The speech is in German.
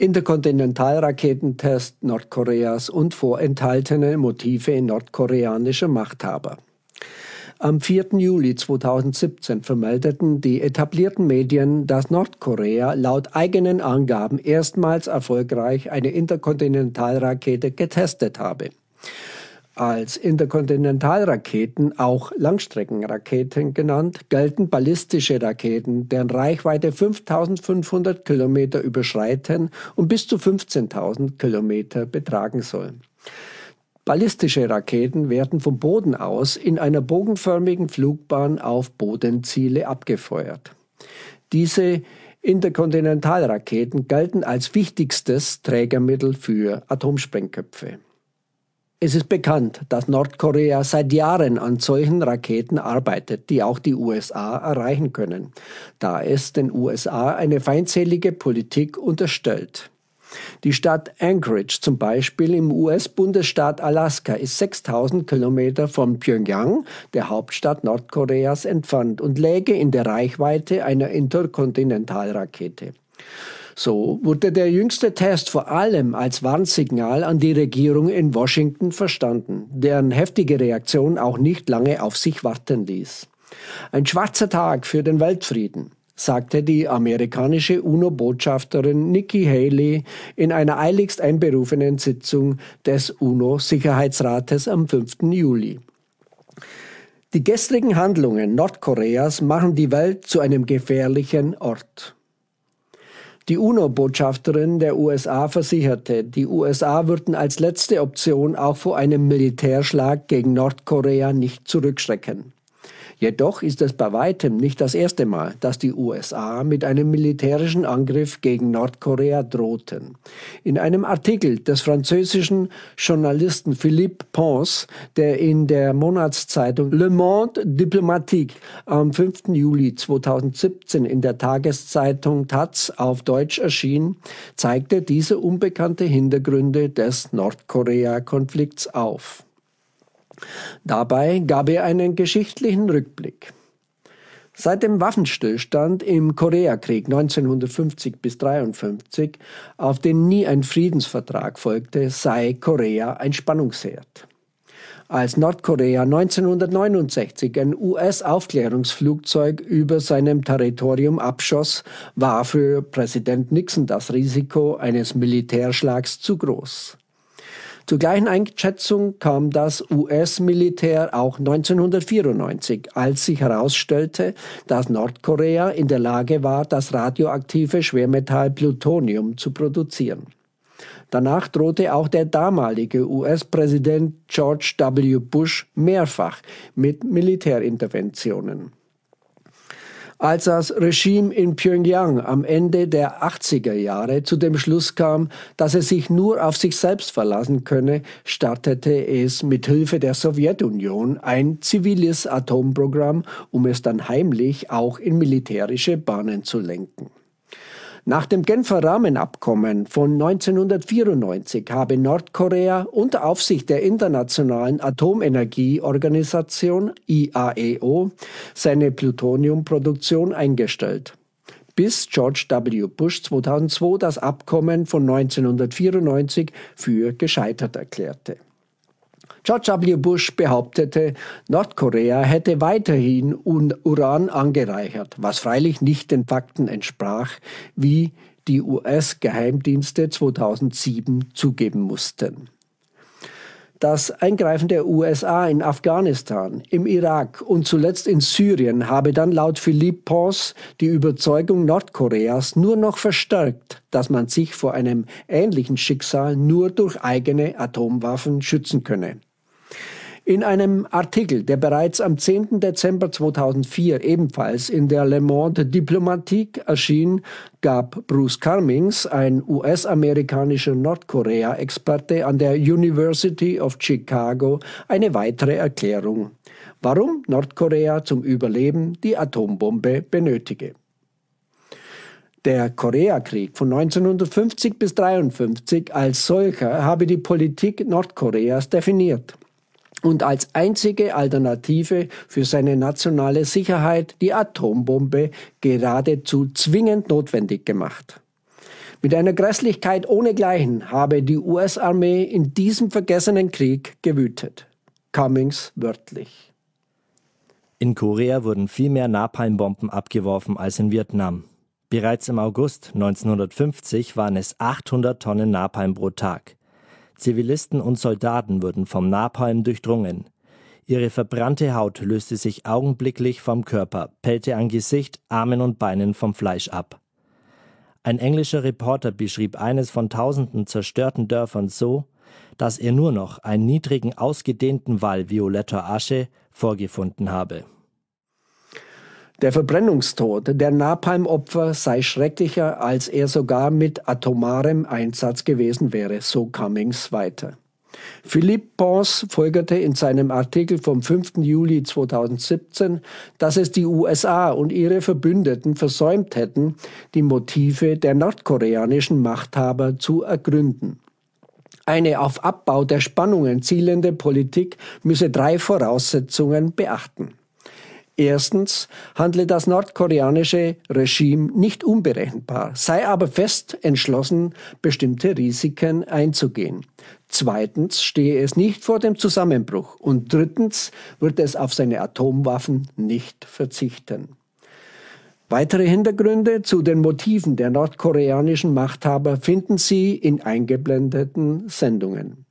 Interkontinentalraketentest Nordkoreas und vorenthaltene Motive nordkoreanischer Machthaber. Am 4. Juli 2017 vermeldeten die etablierten Medien, dass Nordkorea laut eigenen Angaben erstmals erfolgreich eine Interkontinentalrakete getestet habe als Interkontinentalraketen, auch Langstreckenraketen genannt, gelten ballistische Raketen, deren Reichweite 5500 Kilometer überschreiten und bis zu 15.000 Kilometer betragen soll. Ballistische Raketen werden vom Boden aus in einer bogenförmigen Flugbahn auf Bodenziele abgefeuert. Diese Interkontinentalraketen gelten als wichtigstes Trägermittel für Atomsprengköpfe. Es ist bekannt, dass Nordkorea seit Jahren an solchen Raketen arbeitet, die auch die USA erreichen können, da es den USA eine feindselige Politik unterstellt. Die Stadt Anchorage zum Beispiel im US-Bundesstaat Alaska ist 6000 Kilometer von Pyongyang, der Hauptstadt Nordkoreas, entfernt und läge in der Reichweite einer Interkontinentalrakete. So wurde der jüngste Test vor allem als Warnsignal an die Regierung in Washington verstanden, deren heftige Reaktion auch nicht lange auf sich warten ließ. Ein schwarzer Tag für den Weltfrieden sagte die amerikanische UNO-Botschafterin Nikki Haley in einer eiligst einberufenen Sitzung des UNO-Sicherheitsrates am 5. Juli. Die gestrigen Handlungen Nordkoreas machen die Welt zu einem gefährlichen Ort. Die UNO-Botschafterin der USA versicherte, die USA würden als letzte Option auch vor einem Militärschlag gegen Nordkorea nicht zurückschrecken. Jedoch ist es bei weitem nicht das erste Mal, dass die USA mit einem militärischen Angriff gegen Nordkorea drohten. In einem Artikel des französischen Journalisten Philippe Pons, der in der Monatszeitung Le Monde Diplomatique am 5. Juli 2017 in der Tageszeitung Taz auf Deutsch erschien, zeigte diese unbekannte Hintergründe des Nordkorea-Konflikts auf. Dabei gab er einen geschichtlichen Rückblick. Seit dem Waffenstillstand im Koreakrieg 1950 bis 1953, auf den nie ein Friedensvertrag folgte, sei Korea ein Spannungsherd. Als Nordkorea 1969 ein US-Aufklärungsflugzeug über seinem Territorium abschoss, war für Präsident Nixon das Risiko eines Militärschlags zu groß. Zur gleichen Einschätzung kam das US-Militär auch 1994, als sich herausstellte, dass Nordkorea in der Lage war, das radioaktive Schwermetall Plutonium zu produzieren. Danach drohte auch der damalige US-Präsident George W. Bush mehrfach mit Militärinterventionen. Als das Regime in Pyongyang am Ende der 80er Jahre zu dem Schluss kam, dass es sich nur auf sich selbst verlassen könne, startete es mit Hilfe der Sowjetunion ein ziviles Atomprogramm, um es dann heimlich auch in militärische Bahnen zu lenken. Nach dem Genfer Rahmenabkommen von 1994 habe Nordkorea unter Aufsicht der Internationalen Atomenergieorganisation IAEO seine Plutoniumproduktion eingestellt bis George W. Bush 2002 das Abkommen von 1994 für gescheitert erklärte. George W. Bush behauptete, Nordkorea hätte weiterhin Uran angereichert, was freilich nicht den Fakten entsprach, wie die US-Geheimdienste 2007 zugeben mussten. Das Eingreifen der USA in Afghanistan, im Irak und zuletzt in Syrien habe dann laut Philipp Pons die Überzeugung Nordkoreas nur noch verstärkt, dass man sich vor einem ähnlichen Schicksal nur durch eigene Atomwaffen schützen könne. In einem Artikel, der bereits am 10. Dezember 2004 ebenfalls in der Le Monde Diplomatique erschien, gab Bruce Cummings, ein US-amerikanischer Nordkorea-Experte an der University of Chicago, eine weitere Erklärung, warum Nordkorea zum Überleben die Atombombe benötige. Der Koreakrieg von 1950 bis 1953 als solcher habe die Politik Nordkoreas definiert und als einzige Alternative für seine nationale Sicherheit die Atombombe geradezu zwingend notwendig gemacht. Mit einer Grässlichkeit ohnegleichen habe die US-Armee in diesem vergessenen Krieg gewütet. Cummings wörtlich. In Korea wurden viel mehr Napalmbomben abgeworfen als in Vietnam. Bereits im August 1950 waren es 800 Tonnen Napalm pro Tag. Zivilisten und Soldaten wurden vom Napalm durchdrungen. Ihre verbrannte Haut löste sich augenblicklich vom Körper, pellte an Gesicht, Armen und Beinen vom Fleisch ab. Ein englischer Reporter beschrieb eines von tausenden zerstörten Dörfern so, dass er nur noch einen niedrigen, ausgedehnten Wall violetter Asche vorgefunden habe. Der Verbrennungstod der Napalm-Opfer sei schrecklicher, als er sogar mit atomarem Einsatz gewesen wäre, so Cummings weiter. Philipp Pons folgerte in seinem Artikel vom 5. Juli 2017, dass es die USA und ihre Verbündeten versäumt hätten, die Motive der nordkoreanischen Machthaber zu ergründen. Eine auf Abbau der Spannungen zielende Politik müsse drei Voraussetzungen beachten. Erstens handle das nordkoreanische Regime nicht unberechenbar, sei aber fest entschlossen, bestimmte Risiken einzugehen. Zweitens stehe es nicht vor dem Zusammenbruch und drittens wird es auf seine Atomwaffen nicht verzichten. Weitere Hintergründe zu den Motiven der nordkoreanischen Machthaber finden Sie in eingeblendeten Sendungen.